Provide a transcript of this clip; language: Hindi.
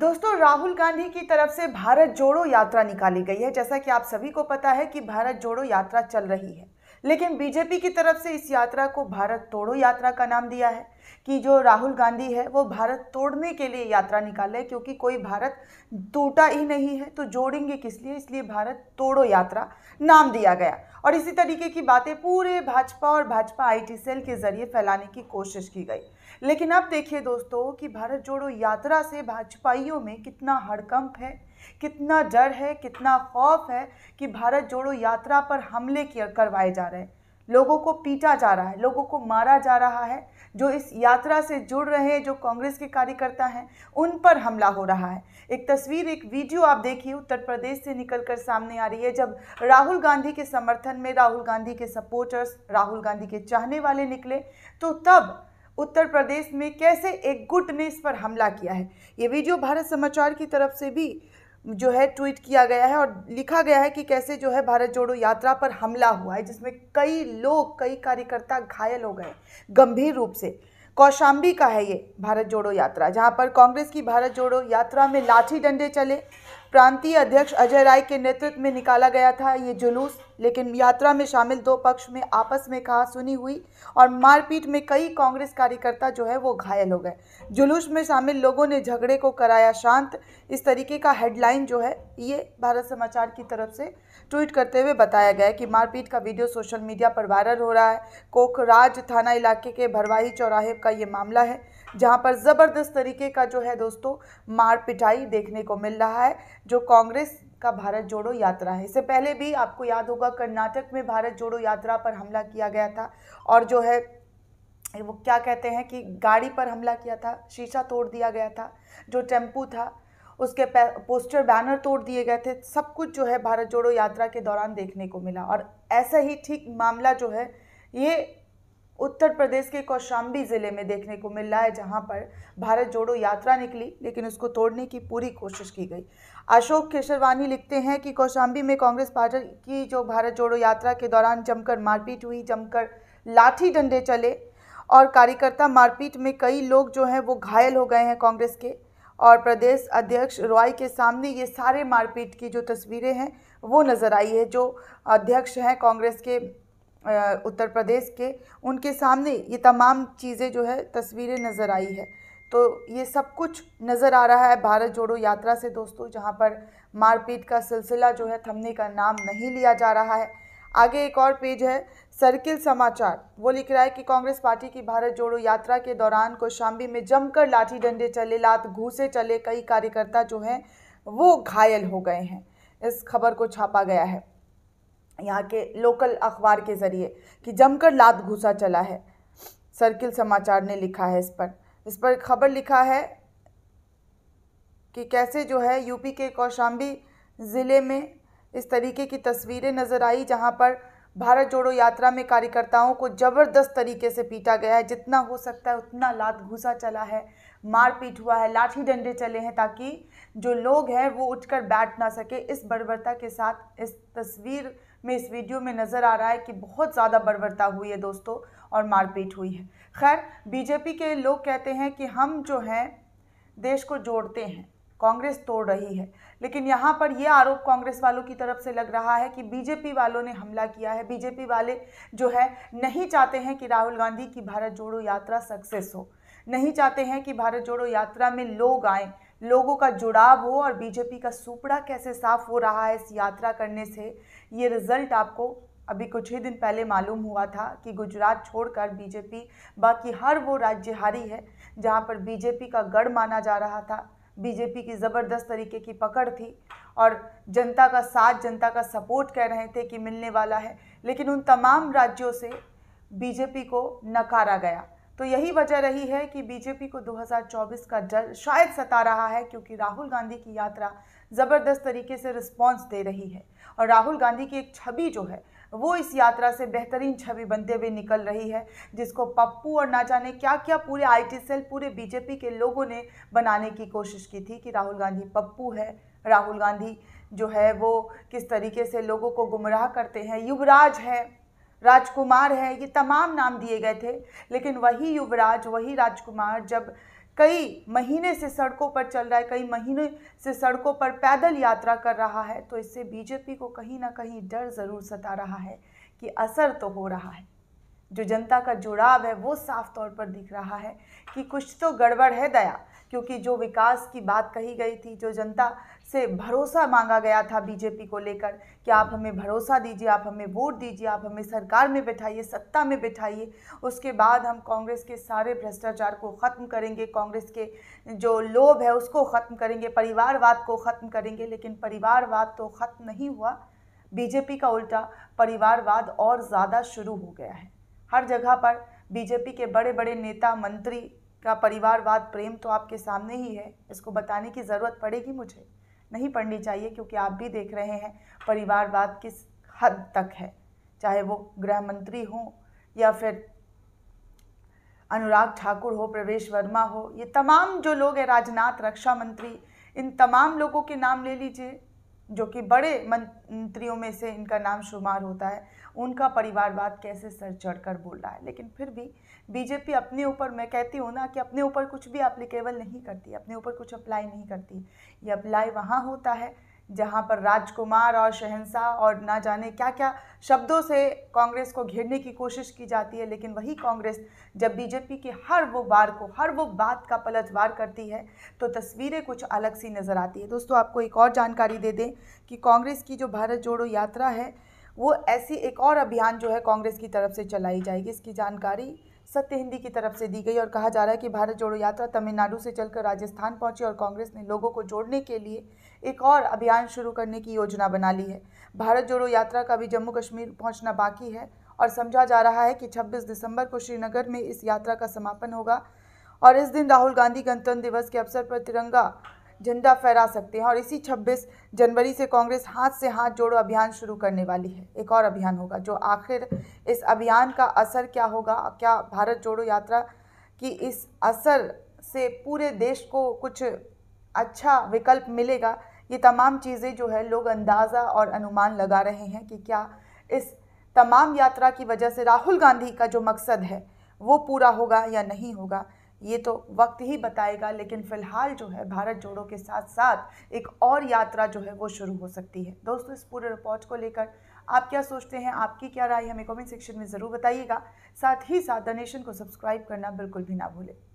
दोस्तों राहुल गांधी की तरफ से भारत जोड़ो यात्रा निकाली गई है जैसा कि आप सभी को पता है कि भारत जोड़ो यात्रा चल रही है लेकिन बीजेपी की तरफ से इस यात्रा को भारत तोड़ो यात्रा का नाम दिया है कि जो राहुल गांधी है वो भारत तोड़ने के लिए यात्रा निकाले क्योंकि कोई भारत टूटा ही नहीं है तो जोड़ेंगे किस लिए इसलिए भारत तोड़ो यात्रा नाम दिया गया और इसी तरीके की बातें पूरे भाजपा और भाजपा आईटी सेल के जरिए फैलाने की कोशिश की गई लेकिन अब देखिए दोस्तों कि भारत जोड़ो यात्रा से भाजपाइयों में कितना हड़कंप है कितना डर है कितना खौफ है कि भारत जोड़ो यात्रा पर हमले करवाए जा रहे हैं लोगों को पीटा जा रहा है लोगों को मारा जा रहा है जो इस यात्रा से जुड़ रहे जो कांग्रेस के कार्यकर्ता हैं उन पर हमला हो रहा है एक तस्वीर एक वीडियो आप देखिए उत्तर प्रदेश से निकलकर सामने आ रही है जब राहुल गांधी के समर्थन में राहुल गांधी के सपोर्टर्स राहुल गांधी के चाहने वाले निकले तो तब उत्तर प्रदेश में कैसे एक गुट ने इस पर हमला किया है ये वीडियो भारत समाचार की तरफ से भी जो है ट्वीट किया गया है और लिखा गया है कि कैसे जो है भारत जोड़ो यात्रा पर हमला हुआ है जिसमें कई लोग कई कार्यकर्ता घायल हो गए गंभीर रूप से कौशाम्बी का है ये भारत जोड़ो यात्रा जहाँ पर कांग्रेस की भारत जोड़ो यात्रा में लाठी डंडे चले प्रांतीय अध्यक्ष अजय राय के नेतृत्व में निकाला गया था ये जुलूस लेकिन यात्रा में शामिल दो पक्ष में आपस में कहा सुनी हुई और मारपीट में कई कांग्रेस कार्यकर्ता जो है वो घायल हो गए जुलूस में शामिल लोगों ने झगड़े को कराया शांत इस तरीके का हेडलाइन जो है ये भारत समाचार की तरफ से ट्वीट करते हुए बताया गया कि मारपीट का वीडियो सोशल मीडिया पर वायरल हो रहा है कोखराज थाना इलाके के भरवाही चौराहे का ये मामला है जहां पर ज़बरदस्त तरीके का जो है दोस्तों मार पिटाई देखने को मिल रहा है जो कांग्रेस का भारत जोड़ो यात्रा है इससे पहले भी आपको याद होगा कर्नाटक में भारत जोड़ो यात्रा पर हमला किया गया था और जो है वो क्या कहते हैं कि गाड़ी पर हमला किया था शीशा तोड़ दिया गया था जो टेम्पू था उसके पोस्टर बैनर तोड़ दिए गए थे सब कुछ जो है भारत जोड़ो यात्रा के दौरान देखने को मिला और ऐसा ही ठीक मामला जो है ये उत्तर प्रदेश के कौशाम्बी ज़िले में देखने को मिल रहा है जहाँ पर भारत जोड़ो यात्रा निकली लेकिन उसको तोड़ने की पूरी कोशिश की गई अशोक केशरवानी लिखते हैं कि कौशाम्बी में कांग्रेस पार्टी की जो भारत जोड़ो यात्रा के दौरान जमकर मारपीट हुई जमकर लाठी डंडे चले और कार्यकर्ता मारपीट में कई लोग जो हैं वो घायल हो गए हैं कांग्रेस के और प्रदेश अध्यक्ष रॉय के सामने ये सारे मारपीट की जो तस्वीरें हैं वो नज़र आई है जो अध्यक्ष हैं कांग्रेस के उत्तर प्रदेश के उनके सामने ये तमाम चीज़ें जो है तस्वीरें नज़र आई है तो ये सब कुछ नज़र आ रहा है भारत जोड़ो यात्रा से दोस्तों जहाँ पर मारपीट का सिलसिला जो है थमने का नाम नहीं लिया जा रहा है आगे एक और पेज है सर्किल समाचार वो लिख रहा है कि कांग्रेस पार्टी की भारत जोड़ो यात्रा के दौरान कोशाम्बी में जमकर लाठी डंडे चले लात घूसे चले कई कार्यकर्ता जो हैं वो घायल हो गए हैं इस खबर को छापा गया है यहाँ के लोकल अखबार के ज़रिए कि जमकर लात घुसा चला है सर्किल समाचार ने लिखा है इस पर इस पर खबर लिखा है कि कैसे जो है यूपी के कौशाम्बी ज़िले में इस तरीके की तस्वीरें नज़र आई जहाँ पर भारत जोड़ो यात्रा में कार्यकर्ताओं को ज़बरदस्त तरीके से पीटा गया है जितना हो सकता है उतना लात घुसा चला है मारपीट हुआ है लाठी डंडे चले हैं ताकि जो लोग हैं वो उठकर बैठ ना सके इस बर्बरता के साथ इस तस्वीर में इस वीडियो में नज़र आ रहा है कि बहुत ज़्यादा बर्बरता हुई है दोस्तों और मारपीट हुई है खैर बीजेपी के लोग कहते हैं कि हम जो हैं देश को जोड़ते हैं कांग्रेस तोड़ रही है लेकिन यहाँ पर यह आरोप कांग्रेस वालों की तरफ से लग रहा है कि बीजेपी वालों ने हमला किया है बीजेपी वाले जो है नहीं चाहते हैं कि राहुल गांधी की भारत जोड़ो यात्रा सक्सेस हो नहीं चाहते हैं कि भारत जोड़ो यात्रा में लोग आएँ लोगों का जुड़ाव हो और बीजेपी का सुपड़ा कैसे साफ हो रहा है इस यात्रा करने से ये रिज़ल्ट आपको अभी कुछ ही दिन पहले मालूम हुआ था कि गुजरात छोड़कर बीजेपी बाकी हर वो राज्य हारी है जहाँ पर बीजेपी का गढ़ माना जा रहा था बीजेपी की ज़बरदस्त तरीके की पकड़ थी और जनता का साथ जनता का सपोर्ट कह रहे थे कि मिलने वाला है लेकिन उन तमाम राज्यों से बीजेपी को नकारा गया तो यही वजह रही है कि बीजेपी को 2024 का डर शायद सता रहा है क्योंकि राहुल गांधी की यात्रा ज़बरदस्त तरीके से रिस्पॉन्स दे रही है और राहुल गांधी की एक छवि जो है वो इस यात्रा से बेहतरीन छवि बनते हुए निकल रही है जिसको पप्पू और ना जाने क्या क्या पूरे आईटी सेल पूरे बीजेपी के लोगों ने बनाने की कोशिश की थी कि राहुल गांधी पप्पू है राहुल गांधी जो है वो किस तरीके से लोगों को गुमराह करते हैं युवराज है राजकुमार है ये तमाम नाम दिए गए थे लेकिन वही युवराज वही राजकुमार जब कई महीने से सड़कों पर चल रहा है कई महीने से सड़कों पर पैदल यात्रा कर रहा है तो इससे बीजेपी को कहीं ना कहीं डर ज़रूर सता रहा है कि असर तो हो रहा है जो जनता का जुड़ाव है वो साफ तौर पर दिख रहा है कि कुछ तो गड़बड़ है दया क्योंकि जो विकास की बात कही गई थी जो जनता से भरोसा मांगा गया था बीजेपी को लेकर कि आप हमें भरोसा दीजिए आप हमें वोट दीजिए आप हमें सरकार में बैठाइए सत्ता में बैठाइए उसके बाद हम कांग्रेस के सारे भ्रष्टाचार को ख़त्म करेंगे कांग्रेस के जो लोभ है उसको ख़त्म करेंगे परिवारवाद को ख़त्म करेंगे लेकिन परिवारवाद तो ख़त्म नहीं हुआ बीजेपी का उल्टा परिवारवाद और ज़्यादा शुरू हो गया है हर जगह पर बीजेपी के बड़े बड़े नेता मंत्री का परिवारवाद प्रेम तो आपके सामने ही है इसको बताने की ज़रूरत पड़ेगी मुझे नहीं पढ़नी चाहिए क्योंकि आप भी देख रहे हैं परिवारवाद किस हद तक है चाहे वो गृह मंत्री हों या फिर अनुराग ठाकुर हो प्रवेश वर्मा हो ये तमाम जो लोग हैं राजनाथ रक्षा मंत्री इन तमाम लोगों के नाम ले लीजिए जो कि बड़े मंत्रियों में से इनका नाम शुमार होता है उनका परिवारवाद कैसे सर चढ़कर बोल रहा है लेकिन फिर भी बीजेपी अपने ऊपर मैं कहती हूँ ना कि अपने ऊपर कुछ भी एप्लीकेबल नहीं करती अपने ऊपर कुछ अप्लाई नहीं करती ये अप्लाई वहाँ होता है जहां पर राजकुमार और शहनशाह और ना जाने क्या क्या शब्दों से कांग्रेस को घेरने की कोशिश की जाती है लेकिन वही कांग्रेस जब बीजेपी के हर वो बार को हर वो बात का पलटवार करती है तो तस्वीरें कुछ अलग सी नज़र आती है दोस्तों आपको एक और जानकारी दे दें कि कांग्रेस की जो भारत जोड़ो यात्रा है वो ऐसी एक और अभियान जो है कांग्रेस की तरफ से चलाई जाएगी इसकी जानकारी सत्य हिंदी की तरफ से दी गई और कहा जा रहा है कि भारत जोड़ो यात्रा तमिलनाडु से चलकर राजस्थान पहुंची और कांग्रेस ने लोगों को जोड़ने के लिए एक और अभियान शुरू करने की योजना बना ली है भारत जोड़ो यात्रा का भी जम्मू कश्मीर पहुंचना बाकी है और समझा जा रहा है कि 26 दिसंबर को श्रीनगर में इस यात्रा का समापन होगा और इस दिन राहुल गांधी गणतंत्र दिवस के अवसर पर तिरंगा झंडा फहरा सकते हैं और इसी 26 जनवरी से कांग्रेस हाथ से हाथ जोड़ो अभियान शुरू करने वाली है एक और अभियान होगा जो आखिर इस अभियान का असर क्या होगा क्या भारत जोड़ो यात्रा की इस असर से पूरे देश को कुछ अच्छा विकल्प मिलेगा ये तमाम चीज़ें जो है लोग अंदाज़ा और अनुमान लगा रहे हैं कि क्या इस तमाम यात्रा की वजह से राहुल गांधी का जो मकसद है वो पूरा होगा या नहीं होगा ये तो वक्त ही बताएगा लेकिन फ़िलहाल जो है भारत जोड़ो के साथ साथ एक और यात्रा जो है वो शुरू हो सकती है दोस्तों इस पूरे रिपोर्ट को लेकर आप क्या सोचते हैं आपकी क्या राय हमें कमेंट सेक्शन में ज़रूर बताइएगा साथ ही साथ डोनेशन को सब्सक्राइब करना बिल्कुल भी ना भूलें